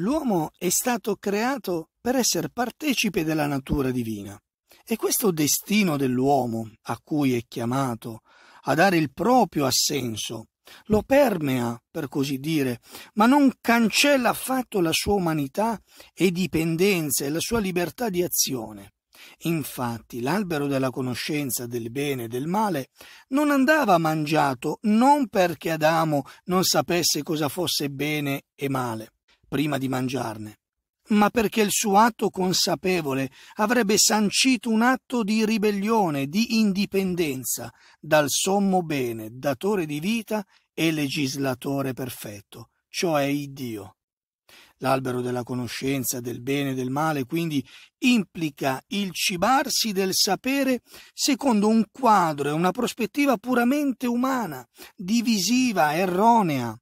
L'uomo è stato creato per essere partecipe della natura divina. E questo destino dell'uomo, a cui è chiamato a dare il proprio assenso, lo permea, per così dire, ma non cancella affatto la sua umanità e dipendenza e la sua libertà di azione. Infatti l'albero della conoscenza del bene e del male non andava mangiato non perché Adamo non sapesse cosa fosse bene e male, prima di mangiarne, ma perché il suo atto consapevole avrebbe sancito un atto di ribellione, di indipendenza dal sommo bene, datore di vita e legislatore perfetto, cioè Iddio. L'albero della conoscenza del bene e del male quindi implica il cibarsi del sapere secondo un quadro e una prospettiva puramente umana, divisiva, erronea,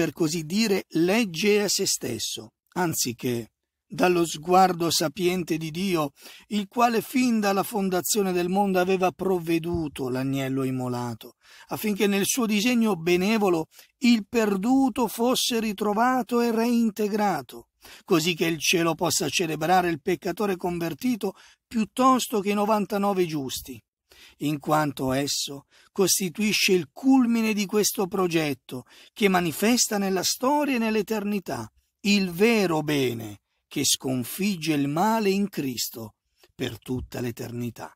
per così dire, legge a se stesso, anziché dallo sguardo sapiente di Dio, il quale fin dalla fondazione del mondo aveva provveduto l'agnello immolato, affinché nel suo disegno benevolo il perduto fosse ritrovato e reintegrato, così che il cielo possa celebrare il peccatore convertito piuttosto che i 99 giusti in quanto esso costituisce il culmine di questo progetto che manifesta nella storia e nell'eternità il vero bene che sconfigge il male in Cristo per tutta l'eternità.